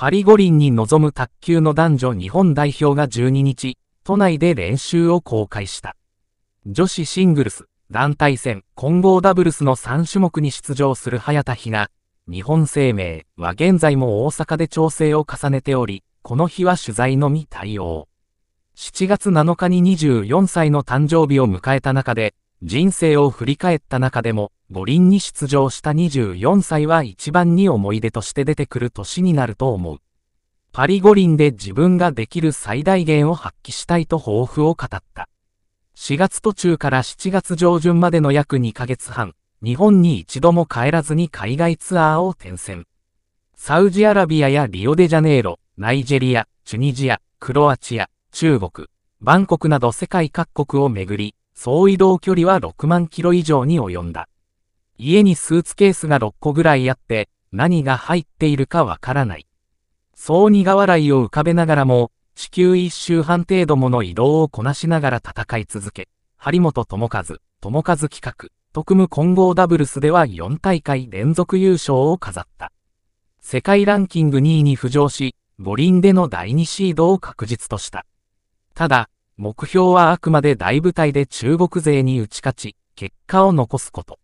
パリ五輪に臨む卓球の男女日本代表が12日、都内で練習を公開した。女子シングルス、団体戦、混合ダブルスの3種目に出場する早田ひな、日本生命は現在も大阪で調整を重ねており、この日は取材のみ対応。7月7日に24歳の誕生日を迎えた中で、人生を振り返った中でも、五輪に出場した24歳は一番に思い出として出てくる年になると思う。パリ五輪で自分ができる最大限を発揮したいと抱負を語った。4月途中から7月上旬までの約2ヶ月半、日本に一度も帰らずに海外ツアーを転戦。サウジアラビアやリオデジャネイロ、ナイジェリア、チュニジア、クロアチア、中国、バンコクなど世界各国を巡り、総移動距離は6万キロ以上に及んだ。家にスーツケースが6個ぐらいあって、何が入っているかわからない。そう苦笑いを浮かべながらも、地球一周半程度もの移動をこなしながら戦い続け、張本智和、智和企画、特務混合ダブルスでは4大会連続優勝を飾った。世界ランキング2位に浮上し、五輪での第2シードを確実とした。ただ、目標はあくまで大舞台で中国勢に打ち勝ち、結果を残すこと。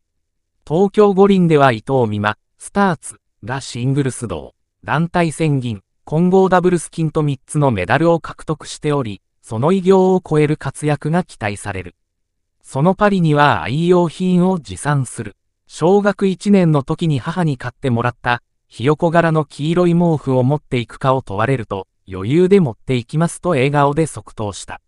東京五輪では伊藤美誠、スターツがシングルス銅、団体戦銀、混合ダブルス金と3つのメダルを獲得しており、その偉業を超える活躍が期待される。そのパリには愛用品を持参する。小学1年の時に母に買ってもらった、ひよこ柄の黄色い毛布を持っていくかを問われると、余裕で持っていきますと笑顔で即答した。